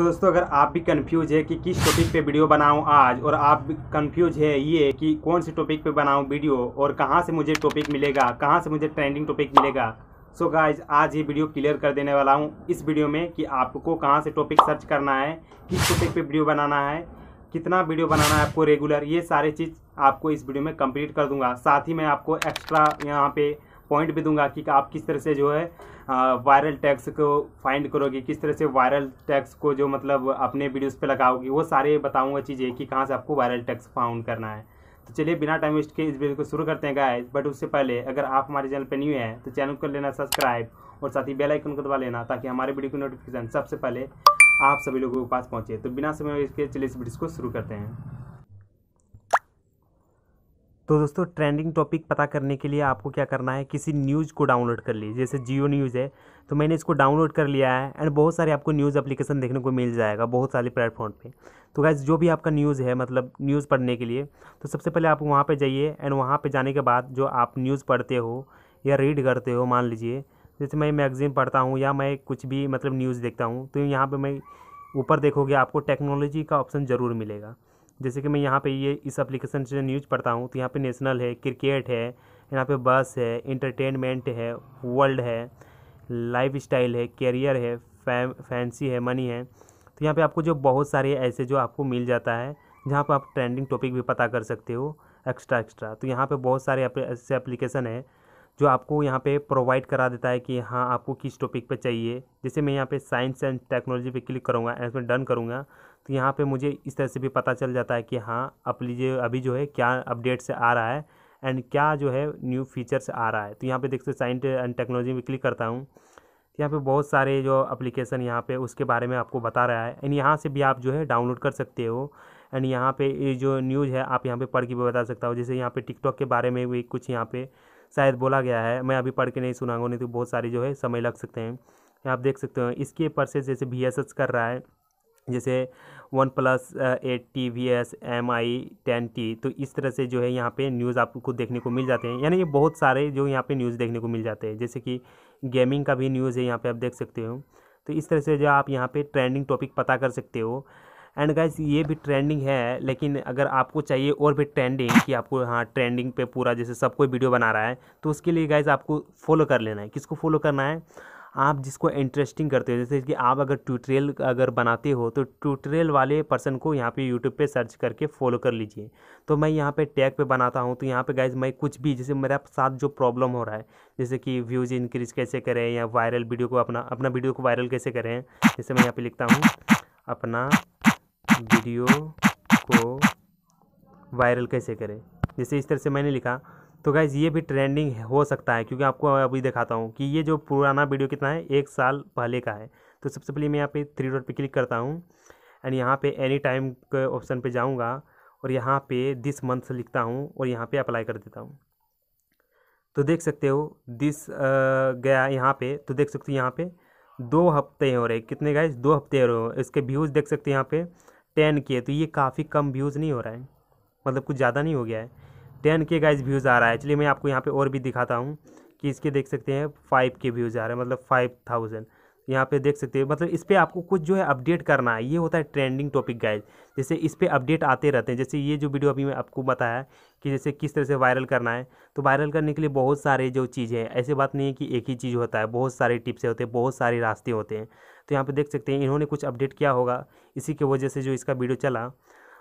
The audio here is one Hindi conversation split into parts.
तो दोस्तों अगर आप भी कंफ्यूज है कि किस टॉपिक पे वीडियो बनाऊं आज और आप कंफ्यूज है ये कि कौन से टॉपिक पे बनाऊं वीडियो और कहां से मुझे टॉपिक मिलेगा कहां से मुझे ट्रेंडिंग टॉपिक मिलेगा सो so गाइज आज ये वीडियो क्लियर कर देने वाला हूं इस वीडियो में कि आपको कहां से टॉपिक सर्च करना है किस टॉपिक पे वीडियो बनाना है कितना वीडियो बनाना है आपको रेगुलर ये सारे चीज़ आपको इस वीडियो में कम्प्लीट कर दूँगा साथ ही मैं आपको एक्स्ट्रा यहाँ पर पॉइंट भी दूंगा कि आप किस तरह से जो है वायरल हाँ, टैक्स को फाइंड करोगे किस तरह से वायरल टैक्स को जो मतलब अपने वीडियोस पे लगाओगे वो सारे बताऊंगा चीज़ें कि कहाँ से आपको वायरल टैक्स फाउंड करना है तो चलिए बिना टाइम वेस्ट के इस वीडियो को शुरू करते हैं गाइस बट उससे पहले अगर आप हमारे चैनल पर न्यू हैं तो चैनल को लेना सब्सक्राइब और साथ ही बेलाइकन को दबा लेना ताकि हमारे वीडियो की नोटिफिकेशन सबसे पहले आप सभी लोगों के पास पहुँचे तो बिना समय वेस्ट के चलिए इस वीडियो को शुरू करते हैं तो दोस्तों ट्रेंडिंग टॉपिक पता करने के लिए आपको क्या करना है किसी न्यूज़ को डाउनलोड कर लीजिए जैसे जियो न्यूज़ है तो मैंने इसको डाउनलोड कर लिया है एंड बहुत सारे आपको न्यूज़ एप्लीकेशन देखने को मिल जाएगा बहुत सारे प्लेटफॉर्म पे तो गैस जो भी आपका न्यूज़ है मतलब न्यूज़ पढ़ने के लिए तो सबसे पहले आप वहाँ पर जाइए एंड वहाँ पर जाने के बाद जो आप न्यूज़ पढ़ते हो या रीड करते हो मान लीजिए जैसे मैं मैगज़ीन पढ़ता हूँ या मैं कुछ भी मतलब न्यूज़ देखता हूँ तो यहाँ पर मैं ऊपर देखोगे आपको टेक्नोलॉजी का ऑप्शन ज़रूर मिलेगा जैसे कि मैं यहाँ पे ये इस एप्लीकेशन से न्यूज पढ़ता हूँ तो यहाँ पे नेशनल है क्रिकेट है यहाँ पे बस है इंटरटेनमेंट है वर्ल्ड है लाइफ स्टाइल है कैरियर है फैम फैंसी है मनी है तो यहाँ पे आपको जो बहुत सारे ऐसे जो आपको मिल जाता है जहाँ पर आप ट्रेंडिंग टॉपिक भी पता कर सकते हो एक्स्ट्रा एक्स्ट्रा तो यहाँ पर बहुत सारे ऐसे एप्लीकेशन है जो आपको यहाँ पे प्रोवाइड करा देता है कि हाँ आपको किस टॉपिक पे चाहिए जैसे मैं यहाँ पे साइंस एंड टेक्नोलॉजी पे क्लिक करूँगा एंड उसमें डन करूँगा तो यहाँ पे मुझे इस तरह से भी पता चल जाता है कि हाँ आप लीजिए अभी जो है क्या अपडेट्स आ रहा है एंड क्या जो है न्यू फीचर्स आ रहा है तो यहाँ पर देखते साइंस एंड टेक्नोलॉजी में क्लिक करता हूँ यहाँ पर बहुत सारे जो अप्लीकेशन यहाँ पर उसके बारे में आपको बता रहा है एंड यहाँ से भी आप जो है डाउनलोड कर सकते हो एंड यहाँ पे ये जो न्यूज़ है आप यहाँ पे पढ़ के भी बता सकता हो जैसे यहाँ पे टिकटॉक के बारे में भी कुछ यहाँ पे शायद बोला गया है मैं अभी पढ़ के नहीं सुनाऊंगा नहीं तो बहुत सारी जो है समय लग सकते हैं आप देख सकते हो इसके परसेज जैसे वी कर रहा है जैसे OnePlus eight T V S M I ten T तो इस तरह से जो है यहाँ पे न्यूज़ आपको देखने को मिल जाते हैं यानी ये बहुत सारे जो यहाँ पे न्यूज़ देखने को मिल जाते हैं जैसे कि गेमिंग का भी न्यूज़ है यहाँ पे आप देख सकते हो तो इस तरह से जो आप यहाँ पे ट्रेंडिंग टॉपिक पता कर सकते हो एंड गाइज ये भी ट्रेंडिंग है लेकिन अगर आपको चाहिए और भी ट्रेंडिंग कि आपको हाँ ट्रेंडिंग पे पूरा जैसे सब कोई वीडियो बना रहा है तो उसके लिए गाइज आपको फॉलो कर लेना है किसको फॉलो करना है आप जिसको इंटरेस्टिंग करते हो जैसे कि आप अगर ट्यूटोरियल अगर बनाते हो तो ट्यूटोरियल वाले पर्सन को यहाँ पे यूट्यूब पे सर्च करके फॉलो कर लीजिए तो मैं यहाँ पे टैग पे बनाता हूँ तो यहाँ पे गाइज मैं कुछ भी जैसे मेरा साथ जो प्रॉब्लम हो रहा है जैसे कि व्यूज़ इंक्रीज कैसे करें या वायरल वीडियो को अपना अपना वीडियो को वायरल कैसे करें जैसे मैं यहाँ पर लिखता हूँ अपना वीडियो को वायरल कैसे करें जैसे इस तरह से मैंने लिखा तो गाइज़ ये भी ट्रेंडिंग हो सकता है क्योंकि आपको अभी दिखाता हूँ कि ये जो पुराना वीडियो कितना है एक साल पहले का है तो सबसे पहले मैं यहाँ पे थ्री डॉट पे क्लिक करता हूँ एंड यहाँ पे एनी टाइम के ऑप्शन पे जाऊँगा और यहाँ पे दिस मंथ लिखता हूँ और यहाँ पे अप्लाई कर देता हूँ तो देख सकते हो दिस गया यहाँ पर तो देख सकते हो यहाँ पर दो हफ्ते हो रहे कितने गाइज दो हफ्ते हो रहे हो इसके व्यूज़ देख सकते हो यहाँ पर टेन के तो ये काफ़ी कम व्यूज़ नहीं हो रहा है मतलब कुछ ज़्यादा नहीं हो गया है टेन के का व्यूज़ आ रहा है एक्चुअली मैं आपको यहाँ पे और भी दिखाता हूँ कि इसके देख सकते हैं फाइव के व्यूज़ आ रहे हैं मतलब फाइव थाउजेंड यहाँ पे देख सकते हो मतलब इस पर आपको कुछ जो है अपडेट करना है ये होता है ट्रेंडिंग टॉपिक गाइज जैसे इस पर अपडेट आते रहते हैं जैसे ये जो वीडियो अभी मैं आपको बताया कि जैसे किस तरह से वायरल करना है तो वायरल करने के लिए बहुत सारे जो चीज़ हैं ऐसे बात नहीं है कि एक ही चीज़ होता है बहुत सारे टिप्स होते हैं बहुत सारे रास्ते होते हैं तो यहाँ पर देख सकते हैं इन्होंने कुछ अपडेट किया होगा इसी के वजह से जो इसका वीडियो चला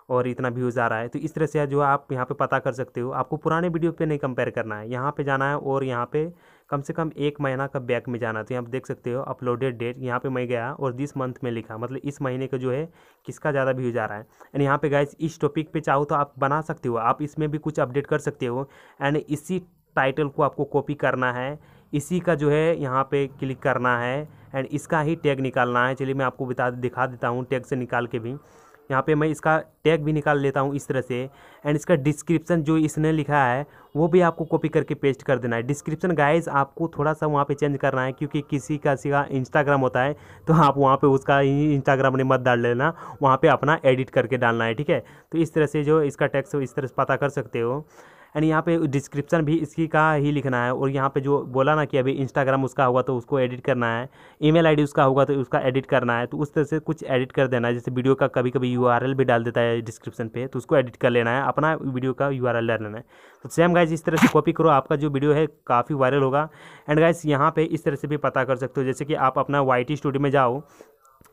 और इतना व्यूज़ आ रहा है तो इस तरह से जो आप यहाँ पे पता कर सकते हो आपको पुराने वीडियो पे नहीं कंपेयर करना है यहाँ पे जाना है और यहाँ पे कम से कम एक महीना का बैक में जाना तो यहाँ देख सकते हो अपलोडेड डेट यहाँ पे मैं गया और दिस मंथ में लिखा मतलब इस महीने का जो है किसका ज़्यादा व्यूज आ रहा है एंड यहाँ पे गाइस इस टॉपिक पे चाहो तो आप बना सकते हो आप इसमें भी कुछ अपडेट कर सकते हो एंड इसी टाइटल को आपको कॉपी करना है इसी का जो है यहाँ पर क्लिक करना है एंड इसका ही टैग निकालना है चलिए मैं आपको बता दिखा देता हूँ टैग से निकाल के भी यहाँ पे मैं इसका टैग भी निकाल लेता हूँ इस तरह से एंड इसका डिस्क्रिप्शन जो इसने लिखा है वो भी आपको कॉपी करके पेस्ट कर देना है डिस्क्रिप्शन गाइज आपको थोड़ा सा वहाँ पे चेंज करना है क्योंकि किसी का सीधा इंस्टाग्राम होता है तो आप वहाँ पे उसका इंस्टाग्राम ने मत डाल लेना वहाँ पर अपना एडिट करके डालना है ठीक है तो इस तरह से जो इसका टैक्स इस तरह से पता कर सकते हो एंड यहाँ पे डिस्क्रिप्शन भी इसकी का ही लिखना है और यहाँ पे जो बोला ना कि अभी इंस्टाग्राम उसका होगा तो उसको एडिट करना है ईमेल आईडी उसका होगा तो उसका एडिट करना है तो उस तरह से कुछ एडिट कर देना है जैसे वीडियो का कभी कभी यू भी डाल देता है डिस्क्रिप्शन पे तो उसको एडिट कर लेना है अपना वीडियो का यू आर लेना है तो सेम गाइज इस तरह से कॉपी करो आपका जो वीडियो है काफ़ी वायरल होगा एंड गाइज यहाँ पे इस तरह से भी पता कर सकते हो जैसे कि आप अपना वाई टी स्टूडियो में जाओ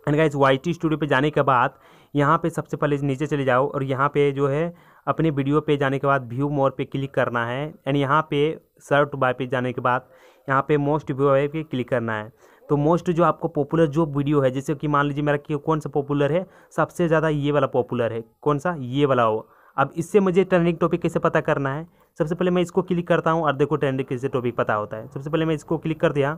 and guys Y T studio पे जाने के बाद यहाँ पे सबसे पहले नीचे चले जाओ और यहाँ पे जो है अपने वीडियो पे जाने के बाद व्यू मोर पे क्लिक करना है एंड यहाँ पे सर्व टू बाय पे जाने के बाद यहाँ पे मोस्ट व्यू बाय पे क्लिक करना है तो मोस्ट जो आपको पॉपुलर जो वीडियो है जैसे कि मान लीजिए मेरा कि कौन सा पॉपुलर है सबसे ज़्यादा ये वाला पॉपुलर है कौन सा ये वाला हो अब इससे मुझे ट्रेंडिंग टॉपिक कैसे पता करना है सबसे पहले मैं इसको क्लिक करता हूँ और देखो ट्रेंडिंग कैसे टॉपिक पता होता है सबसे पहले मैं इसको क्लिक कर दिया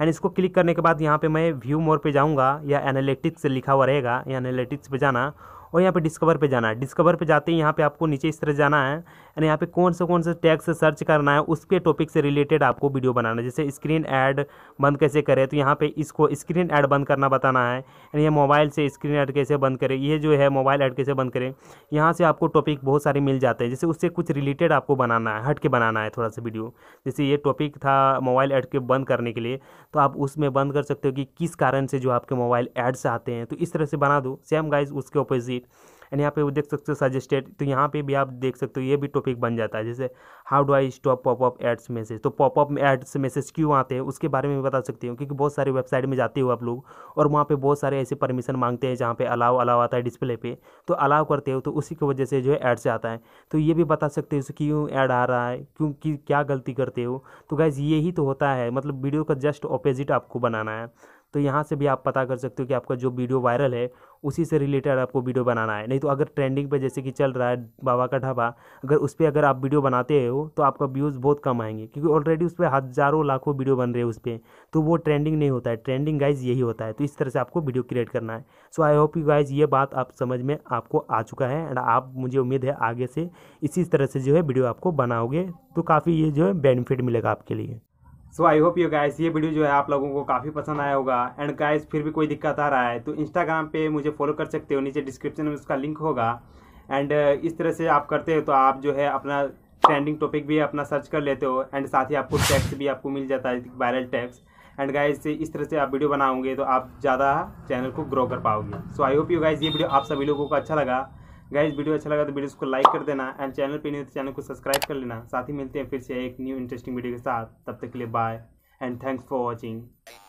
एंड इसको क्लिक करने के बाद यहाँ पे मैं व्यू मोर पे जाऊँगा या एनालिटिक्स लिखा हुआ रहेगा या एनालिटिक्स पे जाना और यहाँ पे डिस्कवर पे जाना है डिस्कवर पे जाते ही यहाँ पे आपको नीचे इस तरह जाना है यानी यहाँ पे कौन से कौन से टैग से सर्च करना है उसके टॉपिक से रिलेटेड आपको वीडियो बनाना है जैसे स्क्रीन ऐड बंद कैसे करें तो यहाँ पे इसको स्क्रीन ऐड बंद करना बताना है यानी ये मोबाइल से स्क्रीन ऐड कैसे बंद करें ये जो है मोबाइल ऐड कैसे बंद करें यहाँ से आपको टॉपिक बहुत सारे मिल जाते हैं जैसे उससे कुछ रिलेटेड आपको बनाना है हट के बनाना है थोड़ा सा वीडियो जैसे ये टॉपिक था मोबाइल ऐड के बंद करने के लिए तो आप उसमें बंद कर सकते हो कि किस कारण से जो आपके मोबाइल ऐड्स आते हैं तो इस तरह से बना दो सेम गाइज उसके अपोजिट एंड यहाँ पे वो देख सकते हो सजेस्टेड तो यहाँ पे भी आप देख सकते हो ये भी टॉपिक बन जाता है जैसे how do I stop popup ads message तो पॉपअप एड्स मैसेज क्यों आते हैं उसके बारे में भी बता सकती हूँ क्योंकि बहुत सारे वेबसाइट में जाते हो आप लोग और वहाँ पर बहुत सारे ऐसे परमिशन मांगते हैं जहाँ पर अलाव अलाव आता है डिस्प्ले पर तो अलाव करते हो तो उसी की वजह से जो है एड्स आता है तो ये भी बता सकते हो क्यों ऐड आ रहा है क्योंकि क्या गलती करते हो तो गैज़ यही तो होता है मतलब वीडियो का जस्ट ऑपोजिट आपको बनाना है तो यहाँ से भी आप पता कर सकते हो कि आपका जो वीडियो वायरल है उसी से रिलेटेड आपको वीडियो बनाना है नहीं तो अगर ट्रेंडिंग पे जैसे कि चल रहा है बाबा का ढाबा अगर उस पर अगर आप वीडियो बनाते हो तो आपका व्यूज़ बहुत कम आएंगे क्योंकि ऑलरेडी उस पर हज़ारों लाखों वीडियो बन रहे हैं उस पर तो वो ट्रेंडिंग नहीं होता है ट्रेंडिंग गाइज यही होता है तो इस तरह से आपको वीडियो क्रिएट करना है so I hope you guys ये बात आप समझ में आपको आ चुका है एंड आप मुझे उम्मीद है आगे से इसी तरह से जो है वीडियो आपको बनाओगे तो काफ़ी ये जो है बेनिफिट मिलेगा आपके लिए so I hope you guys ये वीडियो जो है आप लोगों को काफ़ी पसंद आया होगा एंड गाइस फिर भी कोई दिक्कत आ रहा है तो इंस्टाग्राम पे मुझे फॉलो कर सकते हो नीचे डिस्क्रिप्शन में उसका लिंक होगा एंड uh, इस तरह से आप करते हो तो आप जो है अपना ट्रेंडिंग टॉपिक भी अपना सर्च कर लेते हो एंड साथ ही आपको टैक्स भी आपको मिल जाता है वायरल टैक्स एंड गाइज इस तरह से आप वीडियो बनाओगे तो आप ज़्यादा चैनल को ग्रो कर पाओगे so I hope you guys ये वीडियो आप सभी लोगों को अच्छा लगा गाइज वीडियो अच्छा लगा तो वीडियो को लाइक कर देना एंड चैनल पर नहीं तो चैनल को सब्सक्राइब कर लेना साथ ही मिलते हैं फिर से एक न्यू इंटरेस्टिंग वीडियो के साथ तब तक के लिए bye and thanks for watching